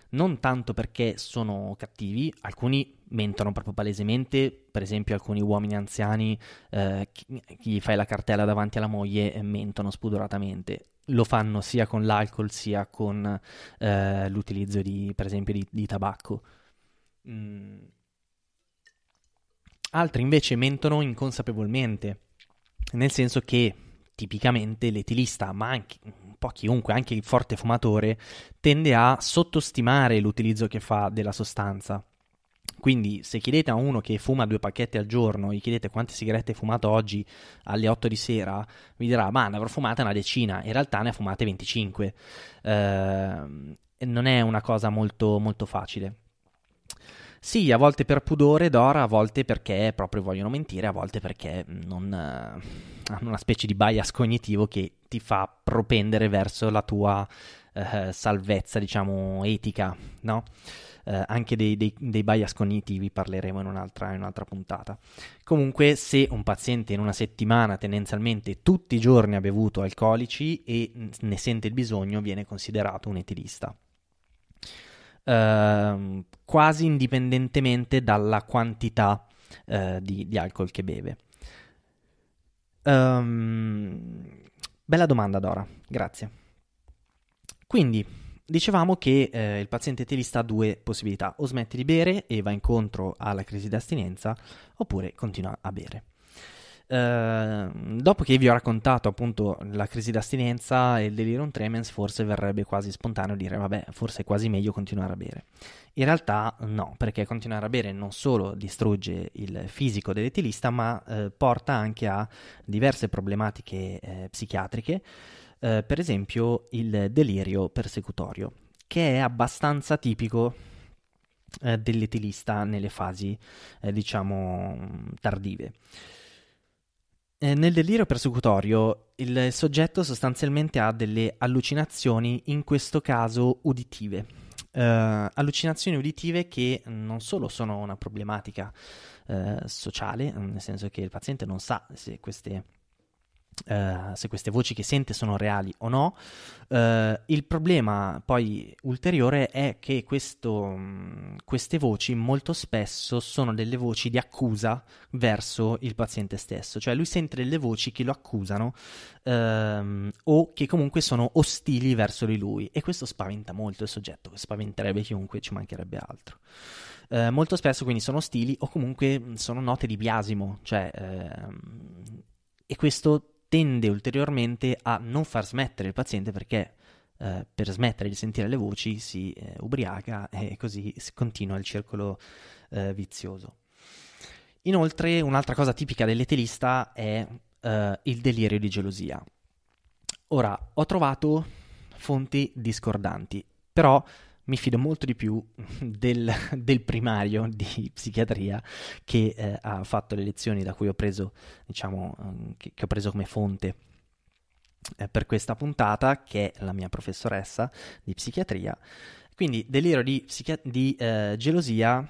Non tanto perché sono cattivi, alcuni mentono proprio palesemente, per esempio alcuni uomini anziani, eh, chi, chi gli fai la cartella davanti alla moglie, eh, mentono spudoratamente lo fanno sia con l'alcol sia con eh, l'utilizzo di, per esempio, di, di tabacco. Mm. Altri invece mentono inconsapevolmente, nel senso che tipicamente l'etilista, ma anche un po' chiunque, anche il forte fumatore, tende a sottostimare l'utilizzo che fa della sostanza. Quindi se chiedete a uno che fuma due pacchetti al giorno, gli chiedete quante sigarette hai fumato oggi alle 8 di sera, vi dirà, ma ne avrò fumate una decina, in realtà ne ha fumate 25. Eh, non è una cosa molto, molto facile. Sì, a volte per pudore d'ora, a volte perché proprio vogliono mentire, a volte perché non, eh, hanno una specie di bias cognitivo che ti fa propendere verso la tua eh, salvezza, diciamo, etica, no? eh, anche dei, dei, dei, bias cognitivi parleremo in un'altra, in un'altra puntata. Comunque se un paziente in una settimana tendenzialmente tutti i giorni ha bevuto alcolici e ne sente il bisogno viene considerato un etilista. Uh, quasi indipendentemente dalla quantità uh, di, di, alcol che beve. Um, bella domanda Dora, grazie. Quindi, Dicevamo che eh, il paziente etilista ha due possibilità, o smette di bere e va incontro alla crisi d'astinenza, oppure continua a bere. Uh, dopo che vi ho raccontato appunto la crisi d'astinenza e il delirium tremens, forse verrebbe quasi spontaneo dire vabbè, forse è quasi meglio continuare a bere. In realtà no, perché continuare a bere non solo distrugge il fisico dell'etilista, ma eh, porta anche a diverse problematiche eh, psichiatriche eh, per esempio il delirio persecutorio, che è abbastanza tipico eh, dell'etilista nelle fasi, eh, diciamo, tardive. Eh, nel delirio persecutorio il soggetto sostanzialmente ha delle allucinazioni, in questo caso uditive. Eh, allucinazioni uditive che non solo sono una problematica eh, sociale, nel senso che il paziente non sa se queste eh, se queste voci che sente sono reali o no. Uh, il problema poi ulteriore è che questo, mh, mm, queste voci molto spesso sono delle voci di accusa verso il paziente stesso, cioè lui sente delle voci che lo accusano uh, o che comunque sono ostili verso di lui e questo spaventa molto il soggetto, spaventerebbe chiunque, ci mancherebbe altro. Eh, molto spesso quindi sono ostili o comunque mm, sono note di biasimo, cioè, ehm, e questo tende ulteriormente a non far smettere il paziente perché eh, per smettere di sentire le voci si eh, ubriaca e così continua il circolo eh, vizioso. Inoltre un'altra cosa tipica dell'etelista è eh, il delirio di gelosia. Ora, ho trovato fonti discordanti, però mi fido molto di più del, del primario di psichiatria che eh, ha fatto le lezioni da cui ho preso, diciamo, ehm, che, che ho preso come fonte eh, per questa puntata, che è la mia professoressa di psichiatria. Quindi delirio di, psichia- di eh, gelosia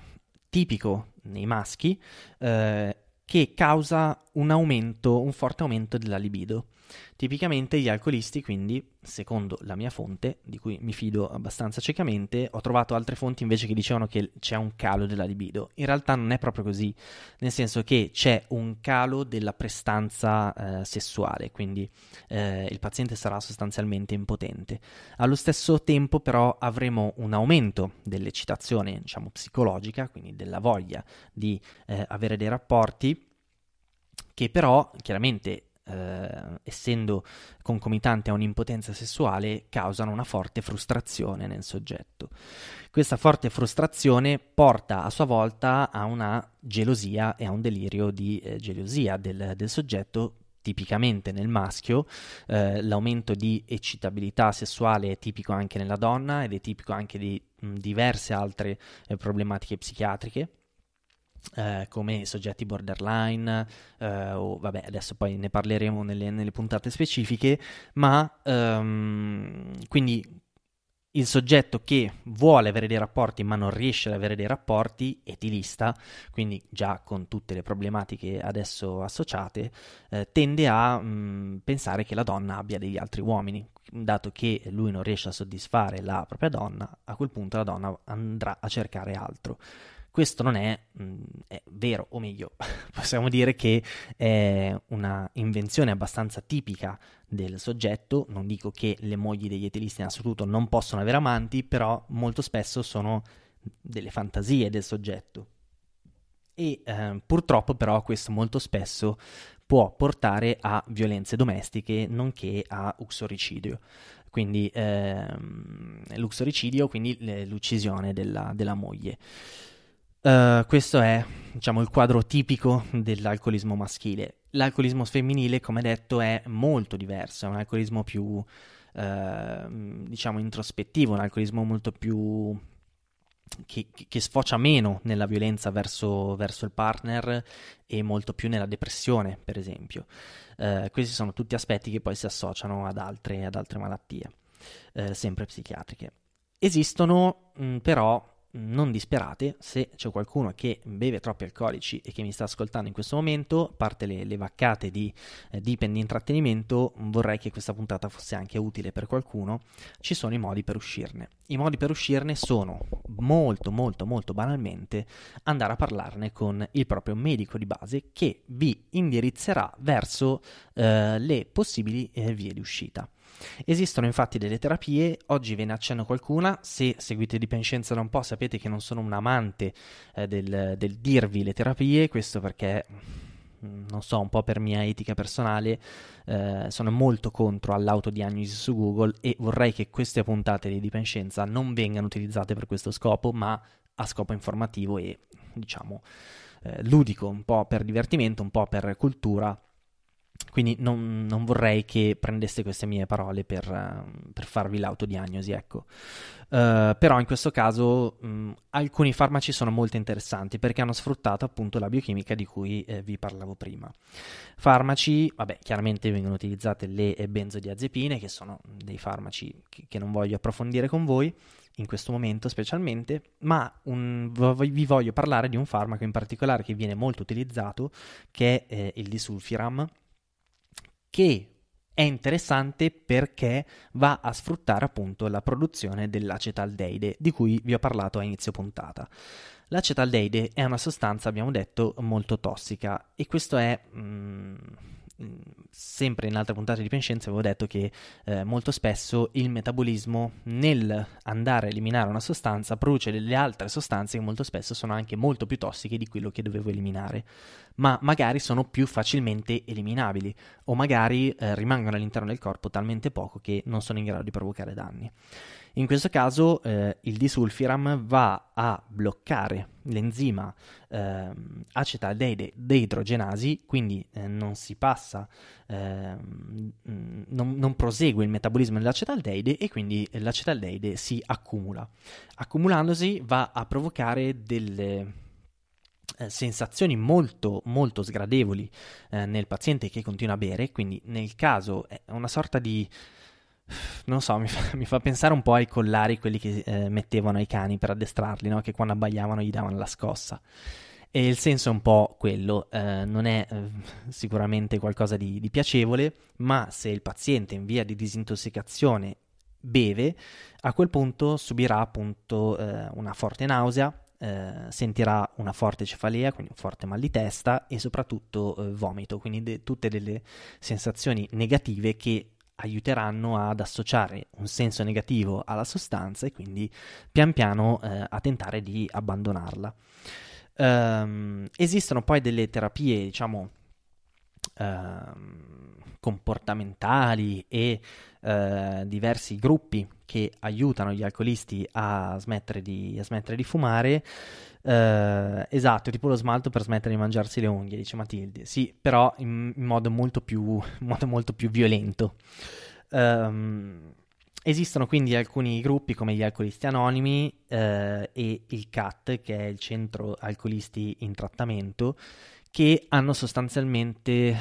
tipico nei maschi eh, che causa un aumento, un forte aumento della libido. Tipicamente gli alcolisti, quindi, secondo la mia fonte, di cui mi fido abbastanza ciecamente, ho trovato altre fonti invece che dicevano che c'è un calo della libido. In realtà non è proprio così, nel senso che c'è un calo della prestanza eh, sessuale, quindi eh, il paziente sarà sostanzialmente impotente. Allo stesso tempo però avremo un aumento dell'eccitazione, diciamo, psicologica, quindi della voglia di eh, avere dei rapporti che però chiaramente eh, essendo concomitante a un'impotenza sessuale, causano una forte frustrazione nel soggetto. Questa forte frustrazione porta a sua volta a una gelosia e a un delirio di eh, gelosia del, del soggetto tipicamente nel maschio, eh, l'aumento di eccitabilità sessuale è tipico anche nella donna ed è tipico anche di mh, diverse altre eh, problematiche psichiatriche eh, come soggetti borderline, eh, o vabbè, adesso poi ne parleremo nelle, nelle puntate specifiche, ma ehm, quindi il soggetto che vuole avere dei rapporti ma non riesce ad avere dei rapporti e ti lista, quindi già con tutte le problematiche adesso associate, eh, tende a mh, mm, pensare che la donna abbia degli altri uomini. Dato che lui non riesce a soddisfare la propria donna, a quel punto la donna andrà a cercare altro. Questo non è, mh, mm, è vero, o meglio, possiamo dire che è una invenzione abbastanza tipica del soggetto. Non dico che le mogli degli etilisti in assoluto non possono avere amanti, però molto spesso sono delle fantasie del soggetto. E eh, purtroppo però questo molto spesso può portare a violenze domestiche nonché a uxoricidio. Quindi ehm, l'uxoricidio, quindi l'uccisione della, della moglie. Eh, questo è diciamo, il quadro tipico dell'alcolismo maschile. L'alcolismo femminile, come detto, è molto diverso, è un alcolismo più, uh, diciamo, introspettivo, un alcolismo molto più... Che, che sfocia meno nella violenza verso, verso, il partner e molto più nella depressione, per esempio. Uh, questi sono tutti aspetti che poi si associano ad altre, ad altre malattie, eh, sempre psichiatriche. Esistono mh, però non disperate, se c'è qualcuno che beve troppi alcolici e che mi sta ascoltando in questo momento, a parte le, le vaccate di eh, dipende di intrattenimento, vorrei che questa puntata fosse anche utile per qualcuno, ci sono i modi per uscirne. I modi per uscirne sono molto molto molto banalmente andare a parlarne con il proprio medico di base che vi indirizzerà verso eh, le possibili eh, vie di uscita. Esistono infatti delle terapie, oggi ve ne accenno qualcuna, se seguite di penscienza da un po' sapete che non sono un amante eh, del, del dirvi le terapie, questo perché mm, non so, un po' per mia etica personale, eh, sono molto contro all'autodiagnosi su Google e vorrei che queste puntate di Dipenscienza non vengano utilizzate per questo scopo, ma a scopo informativo e, diciamo, eh, ludico, un po' per divertimento, un po' per cultura quindi non, non vorrei che prendeste queste mie parole per, eh, per farvi l'autodiagnosi, ecco. Uh, però in questo caso mh, mm, alcuni farmaci sono molto interessanti perché hanno sfruttato appunto la biochimica di cui eh, vi parlavo prima. Farmaci, vabbè, chiaramente vengono utilizzate le benzodiazepine, che sono dei farmaci che, che non voglio approfondire con voi in questo momento specialmente, ma un, vi voglio parlare di un farmaco in particolare che viene molto utilizzato, che è eh, il disulfiram che è interessante perché va a sfruttare appunto la produzione dell'acetaldeide di cui vi ho parlato a inizio puntata. L'acetaldeide è una sostanza, abbiamo detto, molto tossica e questo è... Mm, sempre in altre puntate di Penscienza avevo detto che eh, molto spesso il metabolismo nel andare a eliminare una sostanza produce delle altre sostanze che molto spesso sono anche molto più tossiche di quello che dovevo eliminare, ma magari sono più facilmente eliminabili o magari eh, rimangono all'interno del corpo talmente poco che non sono in grado di provocare danni. In questo caso eh, il disulfiram va a bloccare l'enzima eh, acetaldeide deidrogenasi, quindi eh, non si passa, eh, non, non, prosegue il metabolismo dell'acetaldeide e quindi l'acetaldeide si accumula. Accumulandosi va a provocare delle eh, sensazioni molto molto sgradevoli eh, nel paziente che continua a bere, quindi nel caso è una sorta di non so, mi fa, mi fa, pensare un po' ai collari quelli che eh, mettevano ai cani per addestrarli, no? che quando abbagliavano gli davano la scossa. E il senso è un po' quello, eh, non è eh, sicuramente qualcosa di, di piacevole, ma se il paziente in via di disintossicazione beve, a quel punto subirà appunto eh, una forte nausea, eh, sentirà una forte cefalea, quindi un forte mal di testa e soprattutto eh, vomito, quindi de- tutte delle sensazioni negative che aiuteranno ad associare un senso negativo alla sostanza e quindi pian piano eh, a tentare di abbandonarla. Um, esistono poi delle terapie, diciamo, uh, comportamentali e eh, diversi gruppi che aiutano gli alcolisti a smettere di, a smettere di fumare. Eh, esatto, tipo lo smalto per smettere di mangiarsi le unghie, dice Matilde. Sì, però in, in modo, molto più, modo molto più violento. Um, Esistono quindi alcuni gruppi come gli alcolisti anonimi eh, e il CAT, che è il centro alcolisti in trattamento, che hanno sostanzialmente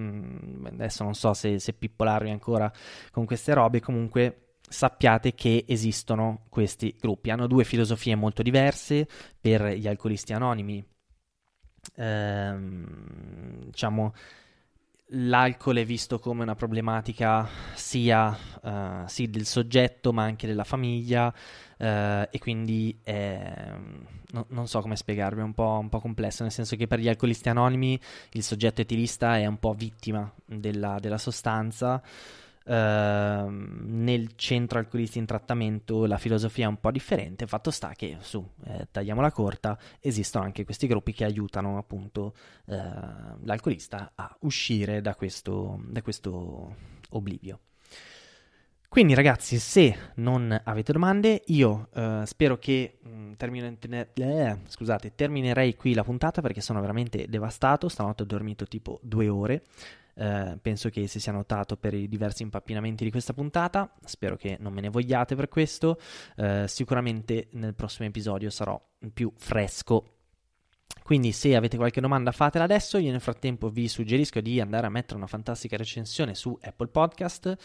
Mm, adesso non so se, se pippolarvi ancora con queste robe, comunque sappiate che esistono questi gruppi. Hanno due filosofie molto diverse per gli alcolisti anonimi. Ehm, diciamo, l'alcol è visto come una problematica sia, uh, sì, del soggetto ma anche della famiglia eh, e quindi eh, no, non so come spiegarvi, è un po', un po', complesso, nel senso che per gli alcolisti anonimi il soggetto etilista è un po' vittima della, della sostanza. Uh, nel centro alcolisti in trattamento la filosofia è un po' differente, fatto sta che su, eh, la corta, esistono anche questi gruppi che aiutano appunto eh, l'alcolista a uscire da questo, da questo oblivio. Quindi ragazzi, se non avete domande, io eh, spero che mh, mm, termine, eh, scusate, terminerei qui la puntata perché sono veramente devastato, stanotte ho dormito tipo due ore, eh, penso che si sia notato per i diversi impappinamenti di questa puntata, spero che non me ne vogliate per questo, eh, sicuramente nel prossimo episodio sarò più fresco quindi se avete qualche domanda fatela adesso, io nel frattempo vi suggerisco di andare a mettere una fantastica recensione su Apple Podcast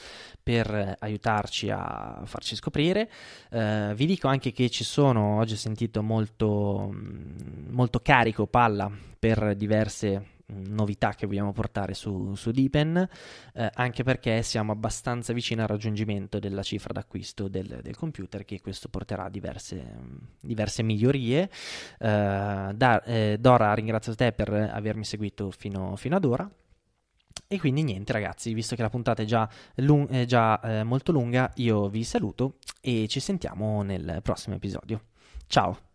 per eh, aiutarci a farci scoprire. Uh, vi dico anche che ci sono, oggi ho sentito molto, mm, molto carico palla per diverse novità che vogliamo portare su, su Deepen, eh, anche perché siamo abbastanza vicini al raggiungimento della cifra d'acquisto del, del computer, che questo porterà a diverse, diverse migliorie. Eh, da, eh, Dora, ringrazio te per avermi seguito fino, fino ad ora. E quindi niente ragazzi, visto che la puntata è già, lung- è già eh, molto lunga, io vi saluto e ci sentiamo nel prossimo episodio. Ciao!